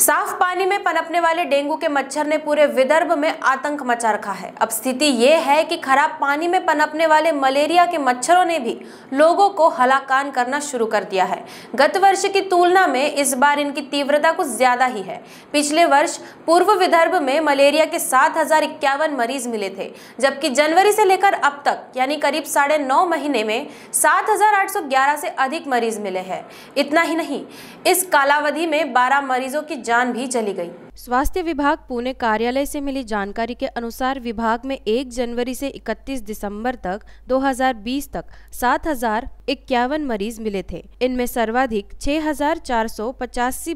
साफ पानी में पनपने वाले डेंगू के मच्छर ने पूरे विदर्भ में आतंक मचा रखा है अब स्थिति ये है कि खराब पानी में पनपने वाले मलेरिया के मच्छरों ने भी लोगों को हलाकान करना शुरू कर दिया है गत वर्ष की तुलना में इस बार इनकी तीव्रता कुछ ज्यादा ही है पिछले वर्ष पूर्व विदर्भ में मलेरिया के सात मरीज मिले थे जबकि जनवरी से लेकर अब तक यानी करीब साढ़े नौ महीने में सात से अधिक मरीज मिले हैं इतना ही नहीं इस कालावधि में बारह मरीजों की जान भी चली गई स्वास्थ्य विभाग पुणे कार्यालय से मिली जानकारी के अनुसार विभाग में 1 जनवरी से 31 दिसंबर तक 2020 तक सात मरीज मिले थे इनमें सर्वाधिक छह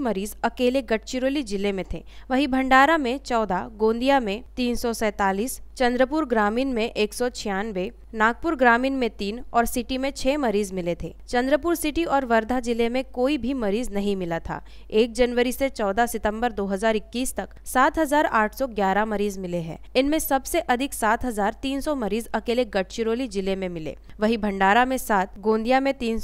मरीज अकेले गढ़चिरौली जिले में थे वहीं भंडारा में 14, गोंदिया में तीन चंद्रपुर ग्रामीण में एक नागपुर ग्रामीण में तीन और सिटी में छह मरीज मिले थे चंद्रपुर सिटी और वर्धा जिले में कोई भी मरीज नहीं मिला था एक जनवरी से 14 सितंबर 2021 तक 7,811 मरीज मिले हैं इनमें सबसे अधिक 7,300 मरीज अकेले गढ़चिरौली जिले में मिले वहीं भंडारा में सात गोंदिया में तीन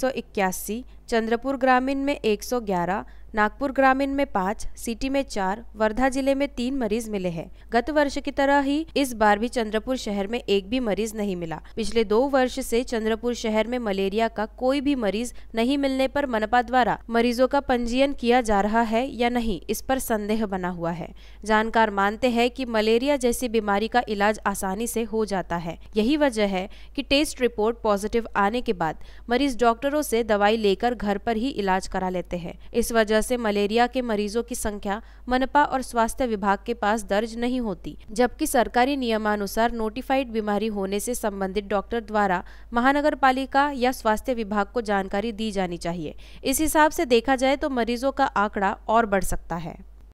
चंद्रपुर ग्रामीण में 111, नागपुर ग्रामीण में पाँच सिटी में चार वर्धा जिले में तीन मरीज मिले हैं गत वर्ष की तरह ही इस बार भी चंद्रपुर शहर में एक भी मरीज नहीं मिला पिछले दो वर्ष से चंद्रपुर शहर में मलेरिया का कोई भी मरीज नहीं मिलने पर मनपा द्वारा मरीजों का पंजीयन किया जा रहा है या नहीं इस पर संदेह बना हुआ है जानकार मानते है की मलेरिया जैसी बीमारी का इलाज आसानी से हो जाता है यही वजह है की टेस्ट रिपोर्ट पॉजिटिव आने के बाद मरीज डॉक्टरों से दवाई लेकर घर पर ही इलाज करा लेते हैं इस वजह से मलेरिया के मरीजों की संख्या मनपा और स्वास्थ्य विभाग के पास दर्ज नहीं होती जबकि सरकारी नियमानुसार नोटिफाइड बीमारी होने से संबंधित डॉक्टर द्वारा महानगर पालिका या स्वास्थ्य विभाग को जानकारी दी जानी चाहिए इस हिसाब से देखा जाए तो मरीजों का आंकड़ा और बढ़ सकता है